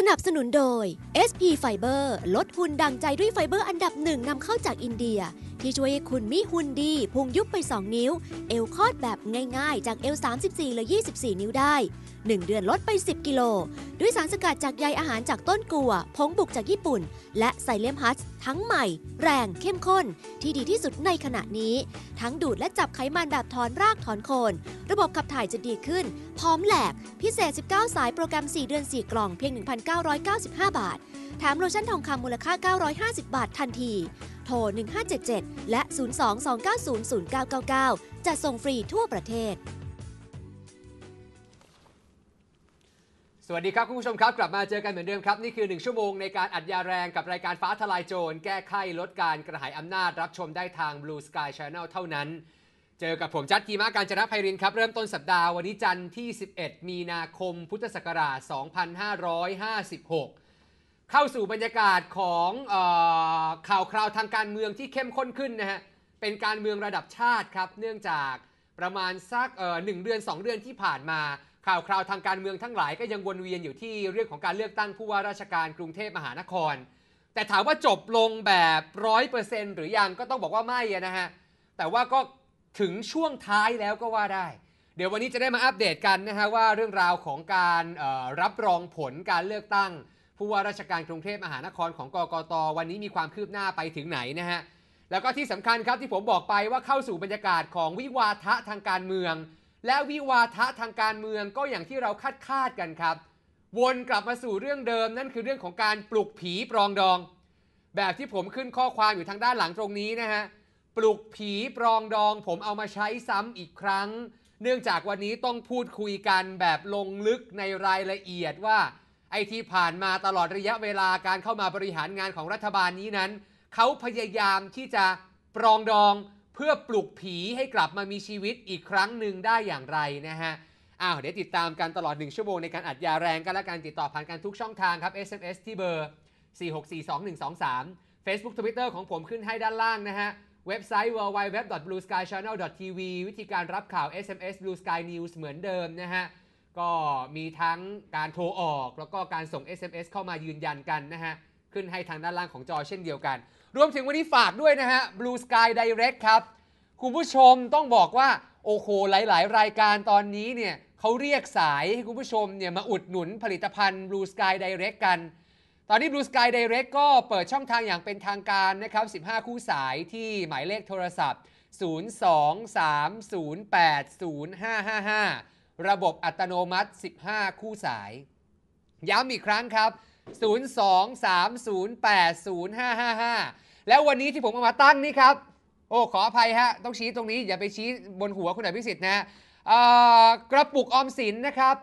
สนับสนุนโดย SP Fiber ลดหุ่นดังใจด้วยไฟเบอร์อันดับหนึ่งนำเข้าจากอินเดียที่ช่วยให้คุณมีหุ่นดีพุงยุบไป 2 นิ้ว เอวคอดแบบง่ายๆ จากเอว34เหลือ24 นิ้วได้ 1 เดือนลดไป 10กิโลด้วยสารสกัดจากใยอาหารจากต้นกัวผงบุกจากญี่ปุ่น และไซเลมฮัสทั้งใหม่ แรงเข้มข้นที่ดีที่สุดในขณะนี้ทั้งดูดและจับไขมันแบบถอนรากถอนโคน ระบบขับถ่ายจะดีขึ้นพร้อมแหลกพิเศษ 19 สายโปรแกรม 4 เดือน4กล่องเพียง1,995 บาทแถมโลชั่นทองคำมูลค่า 950 บาททันทีโทร1577 และ 022900999 จะส่งฟรีทั่วประเทศ สวัสดีครับคุณผู้ชมครับกลับมาเจอกันเหมือนเดิมครับ นี่คือ 1 ชั่วโมงในการอัดยาแรงกับรายการฟ้าทลายโจรแก้ไขลดการกระหายอำนาจรับชมได้ทาง Blue Sky Channel เท่านั้น เจอกับผมจัดกีมาการจนะไพรินครับ เริ่มต้นสัปดาห์วันนี้จันทร์ที่ 11 มีนาคมพุทธศักราช 2556เข้าสู่บรรยากาศของข่าวคราวทางการเมืองที่เข้มข้นขึ้นนะฮะ เป็นการเมืองระดับชาติครับ เนื่องจากประมาณสักหนึ่งเดือน 2เดือนที่ผ่านมา ข่าวคราวทางการเมืองทั้งหลายก็ยังวนเวียนอยู่ที่เรื่องของการเลือกตั้งผู้ว่าราชการกรุงเทพมหานคร แต่ถามว่าจบลงแบบร้อยเปอร์เซ็นต์หรือยังก็ต้องบอกว่าไม่นะฮะ แต่ว่าก็ถึงช่วงท้ายแล้วก็ว่าได้ เดี๋ยววันนี้จะได้มาอัปเดตกันนะฮะว่าเรื่องราวของการรับรองผลการเลือกตั้งผู้ว่าราชการกรุงเทพมหานครของกกตวันนี้มีความคืบหน้าไปถึงไหนนะฮะแล้วก็ที่สำคัญครับที่ผมบอกไปว่าเข้าสู่บรรยากาศของวิวาทะทางการเมือง และวิวาทะทางการเมืองก็อย่างที่เราคาดคาดกันครับ วนกลับมาสู่เรื่องเดิมนั่นคือเรื่องของการปลุกผีปรองดอง แบบที่ผมขึ้นข้อความอยู่ทางด้านหลังตรงนี้นะฮะปลุกผีปรองดองผมเอามาใช้ซ้ำอีกครั้ง เนื่องจากวันนี้ต้องพูดคุยกันแบบลงลึกในรายละเอียดว่าไอ้ที่ผ่านมาตลอดระยะเวลาการเข้ามาบริหารงานของรัฐบาลนี้นั้น เขาพยายามที่จะปรองดองเพื่อปลุกผีให้กลับมามีชีวิตอีกครั้งหนึ่งได้อย่างไรนะฮะ อ้าวเดี๋ยวติดตามกันตลอด 1 ชั่วโมงในการอัดยาแรงกันและการติดต่อผ่านกันทุกช่องทางครับ SMS ที่เบอร์ 4642123 Facebook Twitter ของผมขึ้นให้ด้านล่างนะฮะเว็บไซต์ www.blueskychannel.tv วิธีการรับข่าว SMS Blue Sky News เหมือนเดิมนะฮะก็มีทั้งการโทรออกแล้วก็การส่ง SMS เข้ามายืนยันกันนะฮะ ขึ้นให้ทางด้านล่างของจอเช่นเดียวกัน รวมถึงวันนี้ฝากด้วยนะฮะ Blue Sky Direct ครับ คุณผู้ชมต้องบอกว่าโอ้โหหลายๆ รายการตอนนี้เนี่ยเขาเรียกสายให้คุณผู้ชมเนี่ยมาอุดหนุนผลิตภัณฑ์ Blue Sky Direct กัน ตอนนี้ Blue Sky Direct ก็เปิดช่องทางอย่างเป็นทางการนะครับ 15 คู่สายที่หมายเลขโทรศัพท์023080555ระบบอัตโนมัติ 15 คู่สาย ย้ำอีกครั้งครับ 023080555 แล้ววันนี้ที่ผมเอามาตั้งนี่ครับ โอ้ขออภัยฮะ ต้องชี้ตรงนี้ อย่าไปชี้บนหัวคุณอภิสิทธิ์นะกระปุกออมสินนะครับ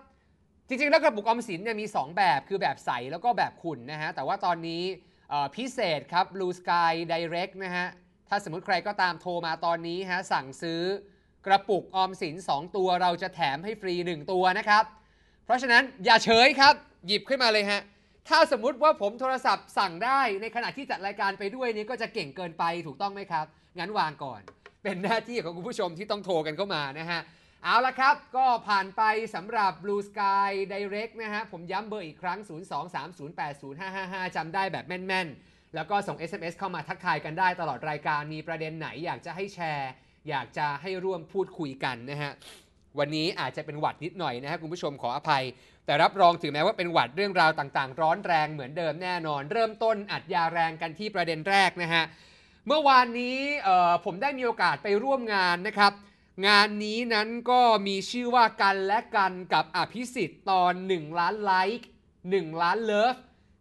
จริง ๆ แล้วกระปุกออมสินเนี่ยมี 2 แบบคือแบบใส แล้วก็แบบขุ่นนะฮะ แต่ว่าตอนนี้พิเศษครับ Blue Sky Direct นะฮะ ถ้าสมมติใครก็ตามโทรมาตอนนี้ฮะสั่งซื้อกระปุกออมสิน 2 ตัวเราจะแถมให้ฟรี 1 ตัวนะครับ เพราะฉะนั้นอย่าเฉยครับหยิบขึ้นมาเลยฮะถ้าสมมุติว่าผมโทรศัพท์สั่งได้ในขณะที่จัดรายการไปด้วยนี้ก็จะเก่งเกินไปถูกต้องไหมครับ งั้นวางก่อน เป็นหน้าที่ของคุณผู้ชมที่ต้องโทรกันเข้ามานะฮะเอาละครับก็ผ่านไปสำหรับ Blue Sky Direct นะฮะผมย้ำเบอร์อีกครั้ง 023080555จำได้แบบแม่น ๆ แล้วก็ส่ง SMS เข้ามาทักทายกันได้ตลอดรายการมีประเด็นไหนอยากจะให้แชร์อยากจะให้ร่วมพูดคุยกันนะฮะวันนี้อาจจะเป็นหวัดนิดหน่อยนะฮะคุณผู้ชมขออภัย แต่รับรองถึงแม้ว่าเป็นหวัดเรื่องราวต่างๆ ร้อนแรงเหมือนเดิมแน่นอน เริ่มต้นอัดยาแรงกันที่ประเด็นแรกนะฮะเมื่อวานนี้ผมได้มีโอกาสไปร่วมงานนะครับ งานนี้นั้นก็มีชื่อว่ากันและกันกับอภิสิทธิ์ตอน 1 ล้านไลค์1ล้านเลิฟ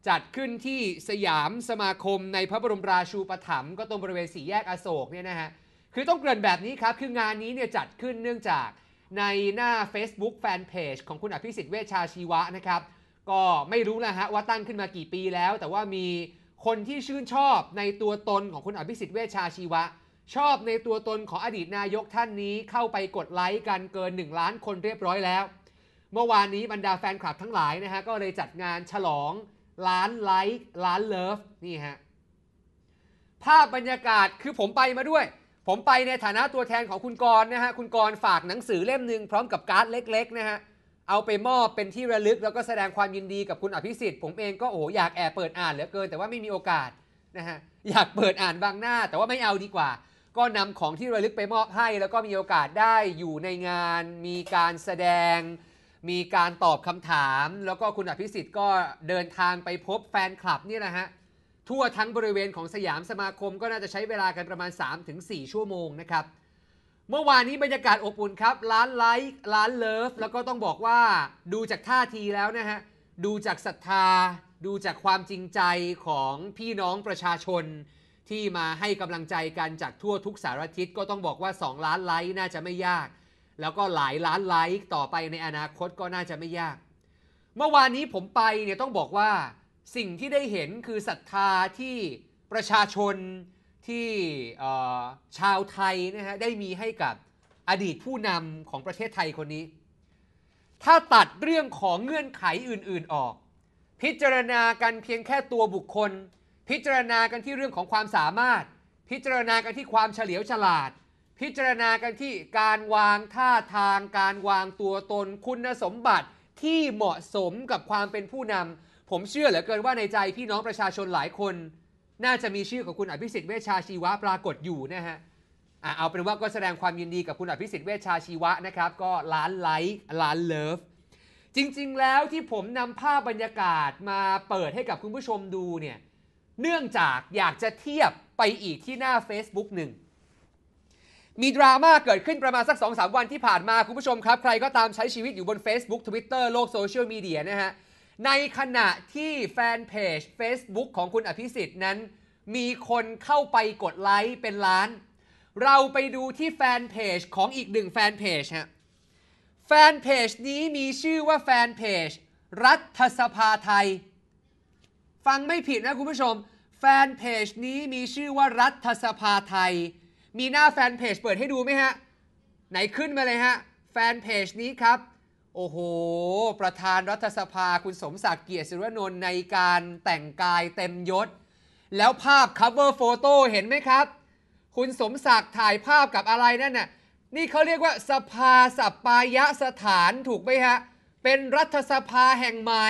จัดขึ้นที่สยามสมาคมในพระบรมราชูปถัมภ์ก็ตรงบริเวณสี่แยกอโศกเนี่ยนะฮะคือต้องเกริ่นแบบนี้ครับ คืองานนี้เนี่ยจัดขึ้นเนื่องจากในหน้า Facebook Fanpage ของคุณอภิสิทธิ์ เวชชาชีวะนะครับ ก็ไม่รู้นะฮะว่าตั้งขึ้นมากี่ปีแล้ว แต่ว่ามีคนที่ชื่นชอบในตัวตนของคุณอภิสิทธิ์ เวชชาชีวะ ชอบในตัวตนของอดีตนายกท่านนี้เข้าไปกดไลค์กันเกิน 1 ล้านคนเรียบร้อยแล้ว เมื่อวานนี้บรรดาแฟนคลับทั้งหลายนะฮะก็เลยจัดงานฉลองล้านไลค์ล้านเลิฟนี่ฮะ ภาพบรรยากาศคือผมไปมาด้วยผมไปในฐานะตัวแทนของคุณกรณ์นะฮะคุณกรณ์ฝากหนังสือเล่มหนึ่งพร้อมกับการ์ดเล็กๆนะฮะ เอาไปมอบเป็นที่ระลึกแล้วก็แสดงความยินดีกับคุณอภิสิทธิ์ ผมเองก็โอ้อยาก แอบเปิดอ่านเหลือเกินแต่ว่าไม่มีโอกาสนะฮะ อยากเปิดอ่านบางหน้า แต่ว่าไม่เอาดีกว่า ก็นำของที่ระลึกไปมอบให้แล้วก็มีโอกาสได้อยู่ในงาน มีการแสดง มีการตอบคำถาม แล้วก็คุณอภิสิทธิ์ก็เดินทางไปพบแฟนคลับนี่นะฮะทั่วทั้งบริเวณของสยามสมาคมก็น่าจะใช้เวลากันประมาณ 3-4 ชั่วโมงนะครับ เมื่อวานนี้บรรยากาศอบอุ่นครับร้านไลค์ร้านเลิฟแล้วก็ต้องบอกว่าดูจากท่าทีแล้วนะฮะ ดูจากศรัทธา ดูจากความจริงใจของพี่น้องประชาชน ที่มาให้กำลังใจกันจากทั่วทุกสารทิศ ก็ต้องบอกว่า 2 ล้านไลค์น่าจะไม่ยาก แล้วก็หลายล้านไลค์ต่อไปในอนาคตก็น่าจะไม่ยาก เมื่อวานนี้ผมไปเนี่ยต้องบอกว่าสิ่งที่ได้เห็นคือศรัทธาที่ประชาชนที่ชาวไทยนะฮะได้มีให้กับอดีตผู้นำของประเทศไทยคนนี้ ถ้าตัดเรื่องของเงื่อนไขอื่นๆออก พิจารณากันเพียงแค่ตัวบุคคล พิจารณากันที่เรื่องของความสามารถ พิจารณากันที่ความเฉลียวฉลาด พิจารณากันที่การวางท่าทาง การวางตัวตนคุณสมบัติที่เหมาะสมกับความเป็นผู้นำผมเชื่อเหลือเกินว่าในใจพี่น้องประชาชนหลายคนน่าจะมีชื่อของคุณอภิสิทธิ์เวชชาชีวะ ปรากฏอยู่นะฮะเอาเป็นว่าก็แสดงความยินดีกับคุณอภิสิทธิ์เวชชาชีวะ นะครับ ก็ล้านไลค์ล้านเลิฟจริงๆแล้วที่ผมนำภาพบรรยากาศมาเปิดให้กับคุณผู้ชมดูเนี่ย เนื่องจากอยากจะเทียบไปอีกที่หน้า Facebook หนึ่งมีดราม่าเกิดขึ้นประมาณสัก2-3วันที่ผ่านมาคุณผู้ชมครับ ใครก็ตามใช้ชีวิตอยู่บน Facebook Twitter โลกโซเชียลมีเดียนะฮะในขณะที่แฟนเพจ Facebook ของคุณอภิสิทธิ์นั้น มีคนเข้าไปกดไลค์เป็นล้าน เราไปดูที่แฟนเพจ ของอีกหนึ่งแฟนเพจฮะ แฟนเพจนี้มีชื่อว่าแฟนเพจ รัฐสภาไทย ฟังไม่ผิดนะคุณผู้ชม แฟนเพจนี้มีชื่อว่ารัฐสภาไทย มีหน้าแฟนเพจเปิดให้ดูไหมฮะ ไหนขึ้นมาเลยฮะ แฟนเพจนี้ครับโอ้โห ประธานรัฐสภาคุณสมศักดิ์เกียรติศิรนนท์ในการแต่งกายเต็มยศ แล้วภาพ cover photo เห็นไหมครับ คุณสมศักดิ์ถ่ายภาพกับอะไรนั่นน่ะนี่เขาเรียกว่าสภาสัปายะสถานถูกไหมฮะ เป็นรัฐสภาแห่งใหม่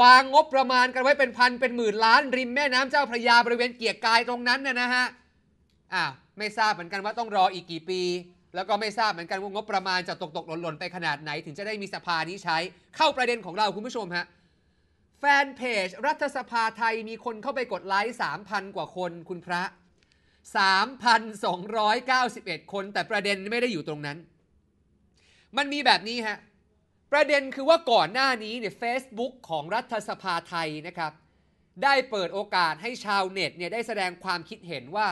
วางงบประมาณกันไว้เป็นพันเป็นหมื่นล้าน ริมแม่น้ำเจ้าพระยาบริเวณเกียรกายตรงนั้นน่ะนะฮะ อ้าวไม่ทราบเหมือนกันว่าต้องรออีกกี่ปีแล้วก็ไม่ทราบเหมือนกันว่างบประมาณจะตกตกหล่นนไปขนาดไหนถึงจะได้มีสภานี้ใช้ เข้าประเด็นของเราคุณผู้ชมฮะแฟนเพจรัฐสภาไทยมีคนเข้าไปกดไลค์ 3,000 กว่าคนคุณพระ 3,291 คน แต่ประเด็นไม่ได้อยู่ตรงนั้น มันมีแบบนี้ฮะประเด็นคือว่าก่อนหน้านี้เนี่ยเ a c e b o o k ของรัฐสภาไทยนะครับ ได้เปิดโอกาสให้ชาวเน็ตเนี่ยได้แสดงความคิดเห็นว่า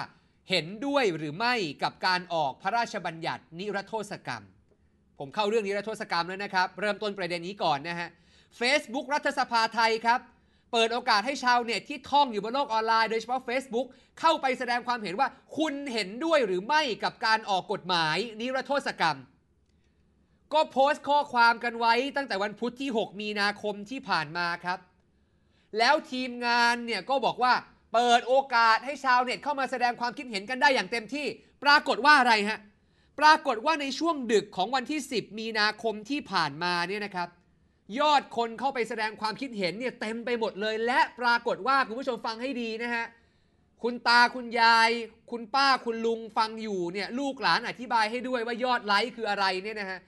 เห็นด้วยหรือไม่กับการออกพระราชบัญญัตินิรโทษกรรม ผมเข้าเรื่องนิรโทษกรรมแล้วนะครับ เริ่มต้นประเด็นนี้ก่อนนะฮะ Facebook รัฐสภาไทยครับ เปิดโอกาสให้ชาวเน็ตที่ท่องอยู่บนโลกออนไลน์โดยเฉพาะ Facebook เข้าไปแสดงความเห็นว่า คุณเห็นด้วยหรือไม่กับการออกกฎหมายนิรโทษกรรม ก็โพสต์ข้อความกันไว้ตั้งแต่วันพุธที่ 6 มีนาคมที่ผ่านมาครับ แล้วทีมงานเนี่ยก็บอกว่าเปิดโอกาสให้ชาวเน็ตเข้ามาแสดงความคิดเห็นกันได้อย่างเต็มที่ ปรากฏว่าอะไรฮะปรากฏว่าในช่วงดึกของวันที่ 10 มีนาคมที่ผ่านมาเนี่ยนะครับ ยอดคนเข้าไปแสดงความคิดเห็นเนี่ยเต็มไปหมดเลย และปรากฏว่าคุณผู้ชมฟังให้ดีนะฮะคุณตาคุณยาย คุณป้าคุณลุงฟังอยู่เนี่ยลูกหลานอธิบายให้ด้วยว่ายอดไลค์คืออะไรเนี่ยนะฮะ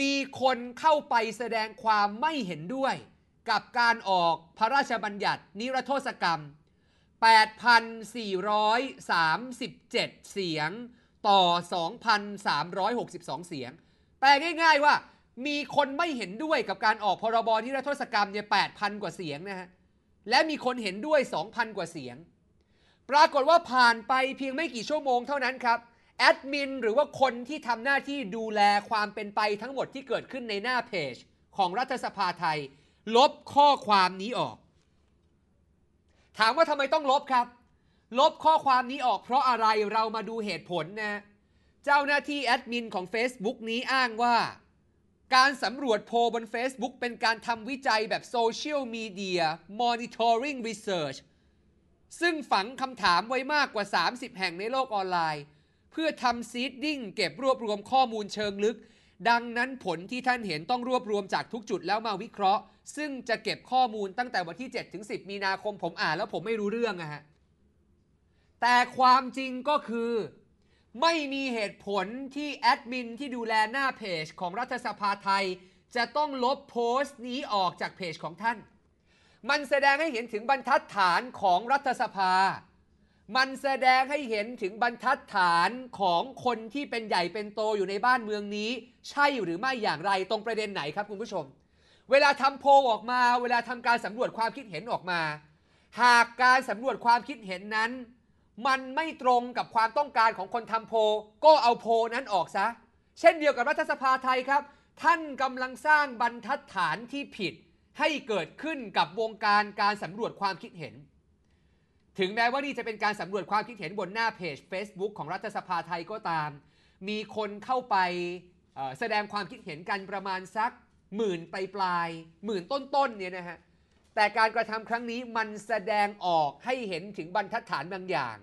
มีคนเข้าไปแสดงความไม่เห็นด้วย กับการออกพระราชบัญญัติ นิรโทษกรรม8,437 เสียงต่อ 2,362 เสียงแปลง่ายๆว่ามีคนไม่เห็นด้วยกับการออกพรบที่รัฐทศกรรมเนี่ย8,000 กว่าเสียงนะฮะและมีคนเห็นด้วย 2,000 กว่าเสียง ปรากฏว่าผ่านไปเพียงไม่กี่ชั่วโมงเท่านั้นครับ แอดมินหรือว่าคนที่ทำหน้าที่ดูแลความเป็นไปทั้งหมดที่เกิดขึ้นในหน้าเพจ ของรัฐสภาไทย ลบข้อความนี้ออกถามว่าทำไมต้องลบครับ ลบข้อความนี้ออกเพราะอะไรเรามาดูเหตุผลนะเจ้าหน้าที่แอดมินของ Facebook นี้อ้างว่า การสำรวจโพบน Facebook เป็นการทำวิจัยแบบโซเชียลมีเดียมอนิเตอริงรีเสิร์ชซึ่งฝังคำถามไว้มากกว่า 30 แห่งในโลกออนไลน์ เพื่อทำซีดดิ้งเก็บรวบรวมข้อมูลเชิงลึกดังนั้นผลที่ท่านเห็นต้องรวบรวมจากทุกจุดแล้วมาวิเคราะห์ ซึ่งจะเก็บข้อมูลตั้งแต่วันที่7ถึง10 มีนาคมผมอ่านแล้วผมไม่รู้เรื่องนะฮะแต่ความจริงก็คือ ไม่มีเหตุผลที่แอดมินที่ดูแลหน้าเพจของรัฐสภาไทย จะต้องลบโพสต์นี้ออกจากเพจของท่าน มันแสดงให้เห็นถึงบรรทัดฐานของรัฐสภามันแสดงให้เห็นถึงบรรทัดฐานของคนที่เป็นใหญ่เป็นโตอยู่ในบ้านเมืองนี้ ใช่หรือไม่อย่างไรตรงประเด็นไหนครับคุณผู้ชม เวลาทำโพออกมา เวลาทำการสำรวจความคิดเห็นออกมา หากการสำรวจความคิดเห็นนั้น มันไม่ตรงกับความต้องการของคนทำโพ ก็เอาโพนั้นออกซะเช่นเดียวกับรัฐสภาไทยครับ ท่านกำลังสร้างบรรทัดฐานที่ผิด ให้เกิดขึ้นกับวงการการสำรวจความคิดเห็นถึงแม้ว่านี่จะเป็นการสำรวจความคิดเห็นบนหน้าเพจ Facebook ของรัฐสภาไทยก็ตาม มีคนเข้าไปแสดงความคิดเห็นกันประมาณสัก หมื่นปลายปลายหมื่นต้นๆเนี่ยนะฮะ แต่การกระทำครั้งนี้มันแสดงออกให้เห็นถึงบรรทัดฐานบางอย่าง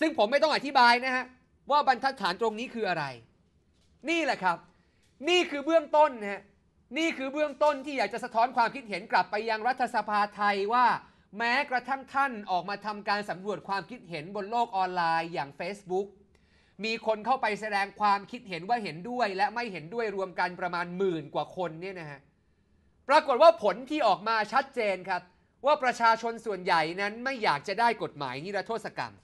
ซึ่งผมไม่ต้องอธิบายนะฮะว่าบรรทัดฐานตรงนี้คืออะไร นี่แหละครับ นี่คือเบื้องต้นนะฮะนี่คือเบื้องต้นที่อยากจะสะท้อนความคิดเห็นกลับไปยังรัฐสภาไทยว่าแม้กระทั่งท่านออกมาทำการสำรวจความคิดเห็นบนโลกออนไลน์อย่าง Facebook มีคนเข้าไปแสดงความคิดเห็นว่าเห็นด้วย และไม่เห็นด้วยรวมกันประมาณหมื่นกว่าคนเนี่ยนะฮะ ปรากฏว่าผลที่ออกมาชัดเจนครับว่าประชาชนส่วนใหญ่นั้นไม่อยากจะได้กฎหมายนิรโทษกรรม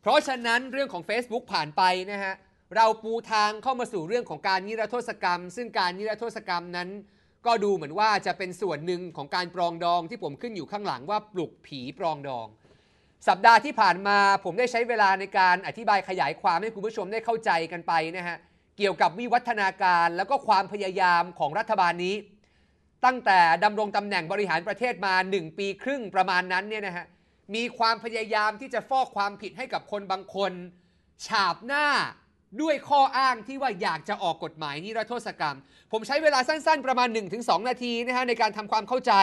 เพราะฉะนั้นเรื่องของ Facebook ผ่านไปนะฮะเราปูทางเข้ามาสู่เรื่องของการนิรโทษกรรม ซึ่งการนิรโทษกรรมนั้นก็ดูเหมือนว่าจะเป็นส่วนหนึ่งของการปรองดอง ที่ผมขึ้นอยู่ข้างหลังว่าปลุกผีปรองดอง สัปดาห์ที่ผ่านมาผมได้ใช้เวลาในการอธิบายขยายความให้คุณผู้ชมได้เข้าใจกันไปนะฮะเกี่ยวกับวิวัฒนาการแล้วก็ความพยายามของรัฐบาลนี้ ตั้งแต่ดำรงตำแหน่งบริหารประเทศมา 1 ปีครึ่งประมาณนั้นเนี่ยนะฮะมีความพยายามที่จะฟอกความผิดให้กับคนบางคน ฉาบหน้าด้วยข้ออ้างที่ว่าอยากจะออกกฎหมายนิรโทษกรรม ผมใช้เวลาสั้นๆ ประมาณ 1-2 นาทีนะฮะ ในการทำความเข้าใจ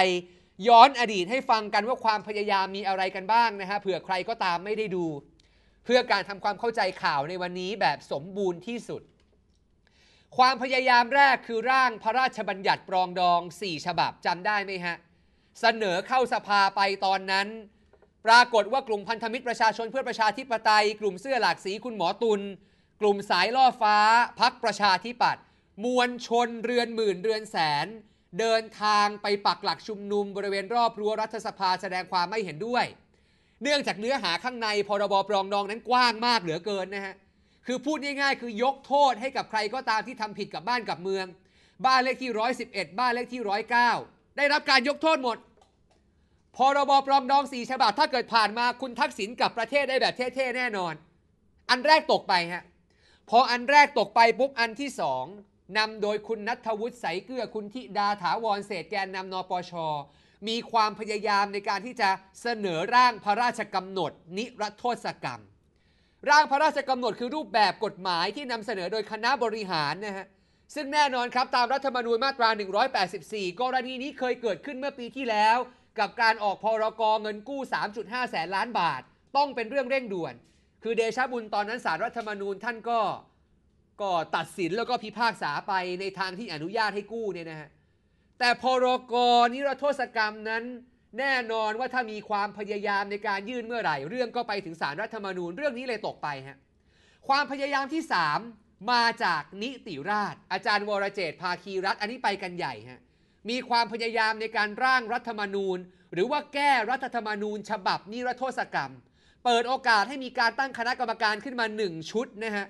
ย้อนอดีตให้ฟังกันว่าความพยายามมีอะไรกันบ้างนะฮะเผื่อใครก็ตามไม่ได้ดู เพื่อการทำความเข้าใจข่าวในวันนี้แบบสมบูรณ์ที่สุด ความพยายามแรกคือร่างพระราชบัญญัติปรองดอง 4 ฉบับจำได้ไหมฮะเสนอเข้าสภาไปตอนนั้น ปรากฏว่ากลุ่มพันธมิตรประชาชนเพื่อประชาธิปไตย กลุ่มเสื้อหลากสีคุณหมอตุลลุ่มสายล่อฟ้าพักประชาธิปัตย์มวลชนเรือนหมื่น เรือนแสน เดินทางไปปักหลักชุมนุม บริเวณรอบรั้วรัฐสภาแสดงความไม่เห็นด้วย เนื่องจากเนื้อหาข้างใน พรบปรองดองนั้นกว้างมากเหลือเกินนะฮะ คือพูดง่ายๆ คือยกโทษให้กับใครก็ตามที่ทำผิดกับบ้านกับเมือง บ้านเลขที่ 111 บ้านเลขที่109ได้รับการยกโทษหมดพรบปรองดองสี่ฉบับถ้าเกิดผ่านมาคุณทักษิณกับประเทศได้แบบเท่ๆแน่นอนอันแรกตกไปฮะพออันแรกตกไปปุ๊บอันที่สองนำโดยคุณนัทวุฒิใสเกลือคุณธิดาถาวรเศษแกนนำนปช มีความพยายามในการที่จะเสนอร่างพระราชกำหนดนิรโทษกรรม ร่างพระราชกำหนดคือรูปแบบกฎหมายที่นำเสนอโดยคณะบริหารนะฮะซึ่งแน่นอนครับตามรัฐธรรมนูญมาตรา 184 กรณีนี้เคยเกิดขึ้นเมื่อปีที่แล้วกับการออกพรกเงินกู้3.5แสนล้านบาทต้องเป็นเรื่องเร่งด่วนคือเดชะบุญตอนนั้นสารรัฐธรรมนูญ ท่านก็ก็ตัดสินแล้วก็พิพากษาไปในทางที่อนุญาตให้กู้เนี่ยนะฮะแต่พรกนิรโทษกรรมนั้น แน่นอนว่าถ้ามีความพยายามในการยื่นเมื่อไหร่ เรื่องก็ไปถึงสารรัฐธรรมนูญเรื่องนี้เลยตกไปฮะความพยายามที่ 3 มาจากนิติราช อาจารย์วรเจตภาคีรัฐอันนี้ไปกันใหญ่ฮะมีความพยายามในการร่างรัฐธรรมนูญ หรือว่าแก้รัฐธรรมนูญ ฉบับนิรโทษกรรมเปิดโอกาสให้มีการตั้งคณะกรรมการขึ้นมา 1 ชุดนะฮะ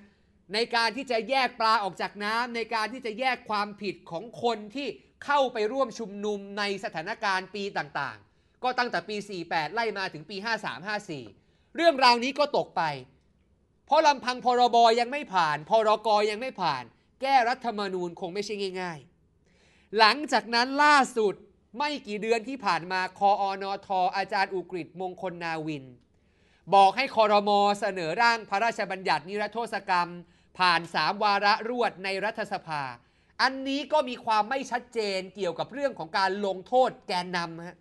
ในการที่จะแยกปลาออกจากน้ำในการที่จะแยกความผิดของคนที่เข้าไปร่วมชุมนุมในสถานการณ์ปีต่างๆก็ตั้งแต่ปี48ไล่มาถึงปี5354เรื่องราวนี้ก็ตกไปเพราะลำพังพรบยังไม่ผ่านพรกยังไม่ผ่าน แก้รัฐธรรมนูญคงไม่ใช่ง่าย ๆ หลังจากนั้นล่าสุดไม่กี่เดือนที่ผ่านมาคออนอทออาจารย์อุกฤษมงคลนาวินบอกให้คอรมอเสนอร่างพระราชบัญญัตินิรโทษกรรม ผ่านสามวาระรวดในรัฐสภา อันนี้ก็มีความไม่ชัดเจนเกี่ยวกับเรื่องของการลงโทษแกนนำฮะ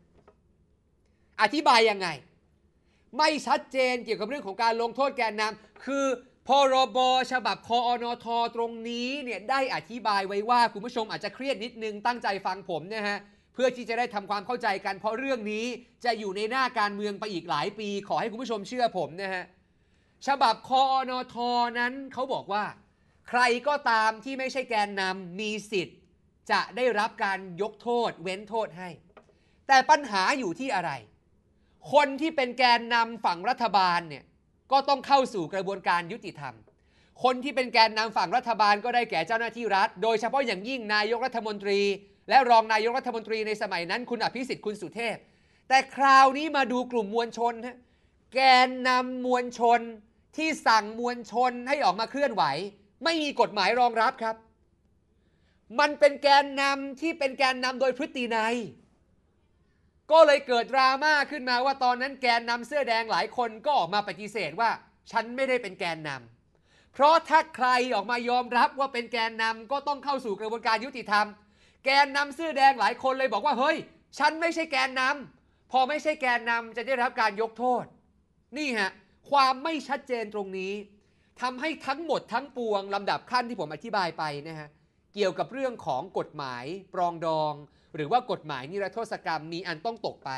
อธิบายยังไง ไม่ชัดเจนเกี่ยวกับเรื่องของการลงโทษแกนนำคือพรบฉบับคออนทตรงนี้เนี่ยได้อธิบายไว้ว่าคุณผู้ชมอาจจะเครียดนิดนึงตั้งใจฟังผมนะฮะเพื่อที่จะได้ทำความเข้าใจกัน เพราะเรื่องนี้จะอยู่ในหน้าการเมืองไปอีกหลายปี ขอให้คุณผู้ชมเชื่อผมนะฮะ ฉบับคอนอทนั้นเขาบอกว่า ใครก็ตามที่ไม่ใช่แกนนำมีสิทธิ์ จะได้รับการยกโทษ เว้นโทษให้ แต่ปัญหาอยู่ที่อะไร คนที่เป็นแกนนำฝั่งรัฐบาลเนี่ยก็ต้องเข้าสู่กระบวนการยุติธรรม คนที่เป็นแกนนำฝั่งรัฐบาล ก็ได้แก่เจ้าหน้าที่รัฐ โดยเฉพาะอย่างยิ่งนายกรัฐมนตรีและรองนายกรัฐมนตรีในสมัยนั้นคุณอภิสิทธิ์คุณสุเทพ แต่คราวนี้มาดูกลุ่มมวลชนฮะแกนนำมวลชนที่สั่งมวลชนให้ออกมาเคลื่อนไหว ไม่มีกฎหมายรองรับครับ มันเป็นแกนนำที่เป็นแกนนำโดยพฤตินัยก็เลยเกิดดราม่าขึ้นมาว่าตอนนั้นแกนนำเสื้อแดงหลายคนก็ออกมาปฏิเสธว่า ฉันไม่ได้เป็นแกนนำเพราะถ้าใครออกมายอมรับว่าเป็นแกนนำก็ต้องเข้าสู่กระบวนการยุติธรรมแกนนำเสื้อแดงหลายคนเลยบอกว่า เฮ้ยฉันไม่ใช่แกนนำ พอไม่ใช่แกนนำจะได้รับการยกโทษ นี่ฮะความไม่ชัดเจนตรงนี้ ทำให้ทั้งหมดทั้งปวง ลำดับขั้นที่ผมอธิบายไปนะฮะเกี่ยวกับเรื่องของกฎหมาย ปรองดอง หรือว่ากฎหมายนิรโทษกรรมมีอันต้องตกไป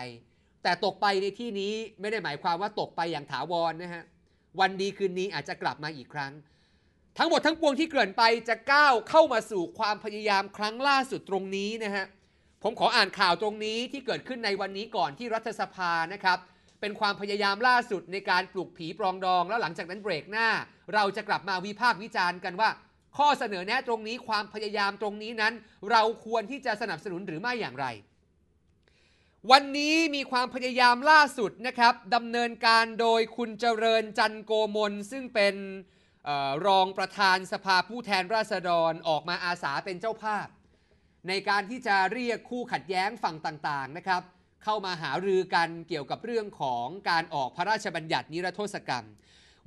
แต่ตกไปในที่นี้ไม่ได้หมายความว่าตกไปอย่างถาวรนนะฮะวันดีคืนนี้อาจจะกลับมาอีกครั้งทั้งหมดทั้งปวงที่เกินไปจะก้าวเข้ามาสู่ความพยายามครั้งล่าสุดตรงนี้นะฮะผมขออ่านข่าวตรงนี้ที่เกิดขึ้นในวันนี้ก่อนที่รัฐสภานะครับ เป็นความพยายามล่าสุดในการปลุกผีปรองดอง แล้วหลังจากนั้นเบรกหน้า เราจะกลับมาวิพากษ์วิจารณ์กันว่า ข้อเสนอแนะตรงนี้ความพยายามตรงนี้นั้น เราควรที่จะสนับสนุนหรือไม่อย่างไร วันนี้มีความพยายามล่าสุดนะครับดำเนินการโดยคุณเจริญจันโกมลซึ่งเป็นรองประธานสภาผู้แทนราษฎรออกมาอาสาเป็นเจ้าภาพ ในการที่จะเรียกคู่ขัดแย้งฝั่งต่างๆนะครับ เข้ามาหารือกันเกี่ยวกับเรื่องของการออกพระราชบัญญัตินิรโทษกรรม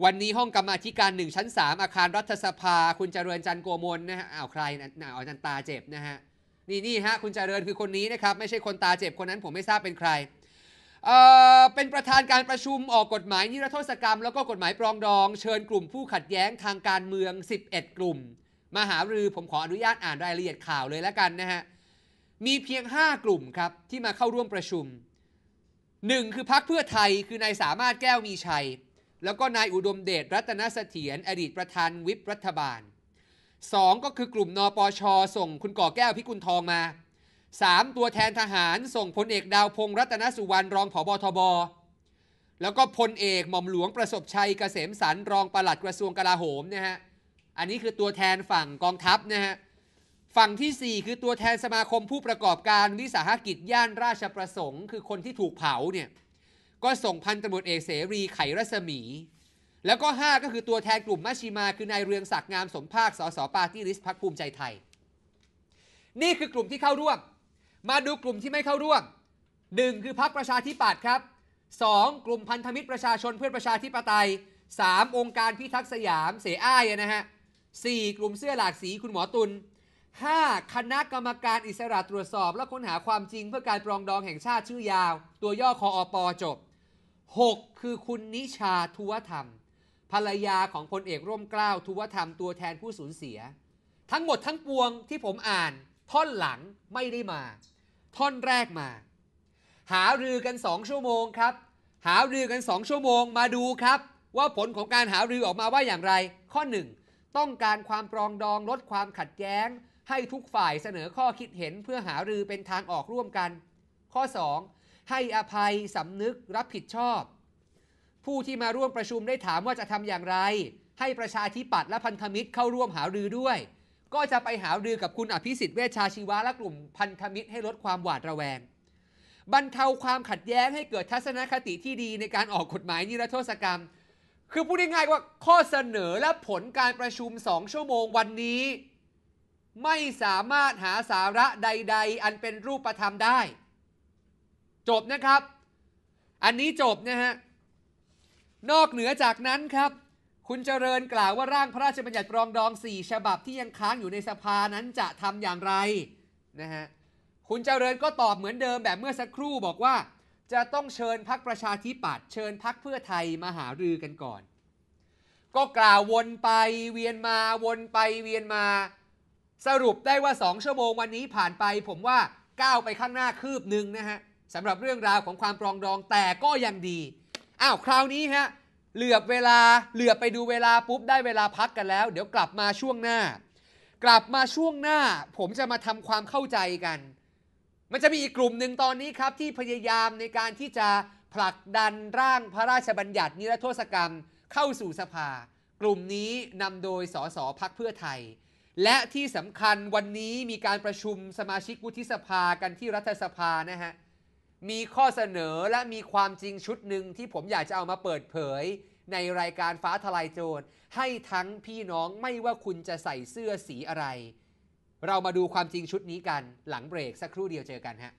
วันนี้ห้องกรรมธิการหนึ่งชั้น 3 อาคารรัฐสภาคุณเจริญจันโกมลนะฮะอ้าวใครนะอ้าวจันตาเจ็บนะฮะนี่นี่ฮะคุณเจริญคือคนนี้นะครับ ไม่ใช่คนตาเจ็บคนนั้นผมไม่ทราบเป็นใครเป็นประธานการประชุมออกกฎหมายนิรโทษกรรมแล้วก็กฎหมายปรองดองเชิญกลุ่มผู้ขัดแย้งทางการเมือง 11 กลุ่มมาหารือ ผมขออนุญาตอ่านรายละเอียดข่าวเลยแล้วกันนะฮะ มีเพียง 5 กลุ่มครับ ที่มาเข้าร่วมประชุม 1. คือพักเพื่อไทยคือนายสามารถแก้วมีชัย แล้วก็นายอุดมเดชรัตนเสถียรอดีตประธานวิปรัฐบาล 2. ก็คือกลุ่มนปช ส่งคุณก่อแก้วพิกุลทองมา3 ตัวแทนทหารส่งพลเอกดาวพงษ์รัตนสุวรรณรองผบทบแล้วก็พลเอกหม่อมหลวงประสบชัยเกษมสรรรอง ปลัดกระทรวงกลาโหมนะฮะอันนี้คือตัวแทนฝั่งกองทัพนะฮะฝั่งที่ 4 คือตัวแทนสมาคมผู้ประกอบการวิสาหกิจ ย่านราชประสงค์ คือคนที่ถูกเผาเนี่ยก็ส่งพันตำรวจเอกเสรีไขรัศมี แล้วก็ 5 ก็คือตัวแทนกลุ่มมัชชิมาคือนายเรืองศักดิ์งามสมภาคสสปาร์ตี้ลิสต์พักภูมิใจไทย นี่คือกลุ่มที่เข้าร่วมมาดูกลุ่มที่ไม่เข้าร่วม 1. คือพักประชาธิปัตย์ครับ 2. กลุ่มพันธมิตรประชาชนเพื่อประชาธิปไตย 3. องค์การพิทักษ์สยามเสอ้ายนะฮะ 4. กลุ่มเสื้อหลากสีคุณหมอตุล 5. คณะกรรมการอิสระตรวจสอบและค้นหาความจริงเพื่อการปรองดองแห่งชาติชื่อยาว ตัวย่อคออปอจบ 6. คือคุณนิชาทุวธรรม ภรรยาของพลเอกร่มเกล้าทุวธรรมตัวแทนผู้สูญเสีย ทั้งหมดทั้งปวงที่ผมอ่านท่อนหลังไม่ได้มา ท่อนแรกมา หารือกันสองชั่วโมงครับ หารือกันสองชั่วโมงมาดูครับ ว่าผลของการหารือออกมาว่าอย่างไร ข้อ 1 ต้องการความปรองดองลดความขัดแย้ง ให้ทุกฝ่ายเสนอข้อคิดเห็นเพื่อหารือเป็นทางออกร่วมกัน ข้อ 2 ให้อภัยสำนึกรับผิดชอบ ผู้ที่มาร่วมประชุมได้ถามว่าจะทำอย่างไร ให้ประชาธิปัตย์และพันธมิตรเข้าร่วมหารือด้วยก็จะไปหารือกับคุณอภิสิทธิ์เวชชาชีวะและกลุ่มพันธมิตรให้ลดความหวาดระแวง บรรเทาความขัดแย้งให้เกิดทัศนคติที่ดีในการออกกฎหมายนิรโทษกรรม คือพูดง่ายๆว่าข้อเสนอและผลการประชุมสองชั่วโมงวันนี้ ไม่สามารถหาสาระใดๆ อันเป็นรูปธรรมได้ จบนะครับ อันนี้จบนะฮะ นอกเหนือจากนั้นครับคุณเจริญกล่าวว่าร่างพระราชบัญญัติปรองดอง4ฉบับที่ยังค้างอยู่ในสภานั้นจะทำอย่างไรนะฮะคุณเจริญก็ตอบเหมือนเดิมแบบเมื่อสักครู่บอกว่าจะต้องเชิญพักประชาธิปัตย์เชิญพักเพื่อไทยมาหารือกันก่อน ก็กล่าววนไปเวียนมาวนไปเวียนมา สรุปได้ว่า 2 ชั่วโมงวันนี้ผ่านไปผมว่าก้าวไปข้างหน้าคืบหนึ่งนะฮะสำหรับเรื่องราวของความปรองดองแต่ก็ยังดีอ้าวคราวนี้ฮะเหลือบเวลาเหลือไปดูเวลาปุ๊บได้เวลาพักกันแล้ว เดี๋ยวกลับมาช่วงหน้ากลับมาช่วงหน้า ผมจะมาทำความเข้าใจกัน มันจะมีอีกกลุ่มหนึ่งตอนนี้ครับ ที่พยายามในการที่จะผลักดันร่างพระราชบัญญัตินิรโทษกรรมเข้าสู่สภา กลุ่มนี้นำโดยสสพักเพื่อไทย และที่สำคัญวันนี้มีการประชุมสมาชิกวุฒิสภากันที่รัฐสภานะฮะมีข้อเสนอและมีความจริงชุดหนึ่งที่ผมอยากจะเอามาเปิดเผย ในรายการฟ้าทลายโจรให้ทั้งพี่น้องไม่ว่าคุณจะใส่เสื้อสีอะไร เรามาดูความจริงชุดนี้กันหลังเบรกสักครู่เดียวเจอกันฮะ